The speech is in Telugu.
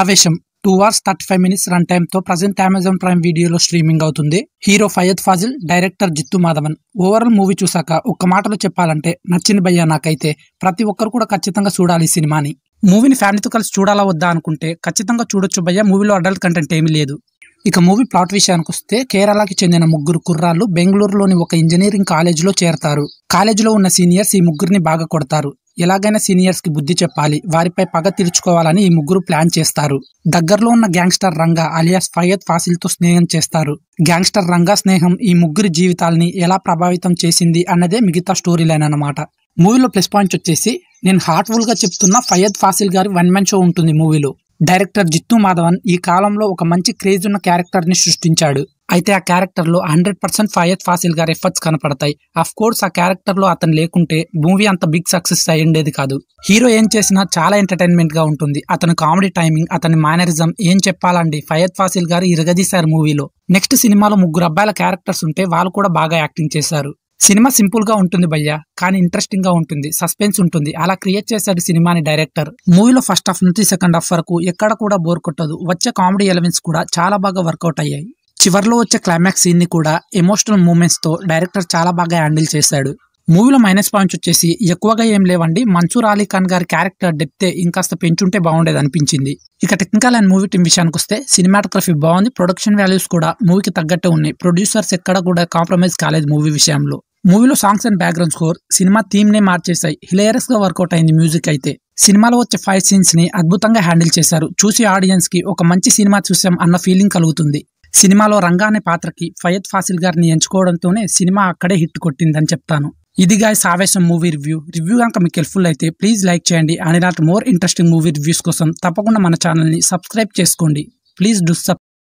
ఆవేశం two hours thirty five minutes run తో ప్రజెంట్ అమెజాన్ ప్రైమ్ వీడియోలో స్ట్రీమింగ్ అవుతుంది hero Fahadh Faasil director Jithu Madhavan overall movie చూశాక ఒక్క మాటలో చెప్పాలంటే నచ్చింది భయ్యా నాకైతే ప్రతి ఒక్కరు కూడా ఖచ్చితంగా చూడాలి ఈ సినిమాని మూవీని ఫ్యామిలీతో కలిసి చూడాలా వద్దా అనుకుంటే ఖచ్చితంగా చూడొచ్చు భయ్య మూవీలో అడల్ట్ కంటెంట్ ఏమీ లేదు ఇక మూవీ ప్లాట్ విషయానికి వస్తే కేరళకి చెందిన ముగ్గురు కుర్రాళ్ళు బెంగళూరులోని ఒక ఇంజనీరింగ్ కాలేజీలో చేరతారు కాలేజీలో ఉన్న సీనియర్స్ ఈ ముగ్గురిని బాగా కొడతారు ఎలాగైనా సీనియర్స్కి బుద్ధి చెప్పాలి వారిపై పగ తీర్చుకోవాలని ఈ ముగ్గురు ప్లాన్ చేస్తారు దగ్గరలో ఉన్న గ్యాంగ్స్టర్ రంగా అలియాస్ ఫయత్ ఫాసిల్తో స్నేహం చేస్తారు గ్యాంగ్స్టర్ రంగా స్నేహం ఈ ముగ్గురి జీవితాల్ని ఎలా ప్రభావితం చేసింది అన్నదే మిగతా స్టోరీ లైన్ అనమాట మూవీలో ప్లస్ పాయింట్స్ వచ్చేసి నేను హార్ట్ఫుల్గా చెప్తున్న ఫయద్ ఫాసిల్ గారి వన్ మెన్ షో ఉంటుంది మూవీలో డైరెక్టర్ జిత్తు మాధవన్ ఈ కాలంలో ఒక మంచి క్రేజ్ ఉన్న క్యారెక్టర్ని సృష్టించాడు అయితే ఆ క్యారెక్టర్లో హండ్రెడ్ పర్సెంట్ ఫయత్ ఫాసిల్ గారి ఎఫర్ట్స్ కనపడతాయి అఫ్ కోర్స్ ఆ క్యారెక్టర్లో అతను లేకుంటే మూవీ అంత బిగ్ సక్సెస్ ఉండేది కాదు హీరో ఏం చేసినా చాలా ఎంటర్టైన్మెంట్గా ఉంటుంది అతను కామెడీ టైమింగ్ అతని మేనరిజం ఏం చెప్పాలండి ఫయత్ ఫాసిల్ గారు ఇరగదీశారు మూవీలో నెక్స్ట్ సినిమాలో ముగ్గురు అబ్బాయిల క్యారెక్టర్స్ ఉంటే వాళ్ళు కూడా బాగా యాక్టింగ్ చేశారు సినిమా సింపుల్గా ఉంటుంది భయ్య కానీ ఇంట్రెస్టింగ్గా ఉంటుంది సస్పెన్స్ ఉంటుంది అలా క్రియేట్ చేశాడు సినిమాని డైరెక్టర్ మూవీలో ఫస్ట్ హాఫ్ నుంచి సెకండ్ హాఫ్ వరకు ఎక్కడ కూడా బోర్ కొట్టదు వచ్చే కామెడీ ఎలిమెంట్స్ కూడా చాలా బాగా వర్కౌట్ అయ్యాయి చివరిలో వచ్చే క్లైమాక్స్ సీన్ని కూడా ఎమోషనల్ మూమెంట్స్తో డైరెక్టర్ చాలా బాగా హ్యాండిల్ చేశాడు మూవీలో మైనస్ పాయింట్స్ వచ్చేసి ఎక్కువగా ఏం లేవండి మన్సూర్ అలీ ఖాన్ గారి క్యారెక్టర్ డెప్తే ఇంకాస్త పెంచుంటే బాగుండేది అనిపించింది ఇక టెక్నికల్ అండ్ మూవీ టీం విషయానికి వస్తే సినిమాటోగ్రఫీ బాగుంది ప్రొడక్షన్ వాల్యూస్ కూడా మూవీకి తగ్గట్టే ఉన్నాయి ప్రొడ్యూసర్స్ ఎక్కడ కూడా కాంప్రమైజ్ కాలేదు మూవీ విషయంలో మూవీలో songs and background score cinema థీమ్నే మార్చేశాయి హిలేరియస్ గా వర్కౌట్ అయింది మ్యూజిక్ అయితే సినిమాలో వచ్చే ఫైవ్ సీన్స్ ని అద్భుతంగా హ్యాండిల్ చేశారు చూసి ఆడియన్స్ కి ఒక మంచి సినిమా చూసాం అన్న ఫీలింగ్ కలుగుతుంది సినిమాలో రంగానే పాత్రకి ఫయద్ ఫాసిల్ గారిని ఎంచుకోవడంతోనే సినిమా అక్కడే హిట్ కొట్టిందని చెప్తాను ఇది గాయ సావేశం మూవీ రివ్యూ రివ్యూ కనుక మీకు హెల్ప్ఫుల్ అయితే ప్లీజ్ లైక్ చేయండి అండ్ ఇలాంటి మోర్ ఇంట్రెస్టింగ్ మూవీ రివ్యూస్ కోసం తప్పకుండా మన ఛానల్ని సబ్స్క్రైబ్ చేసుకోండి ప్లీజ్ డూ సబ్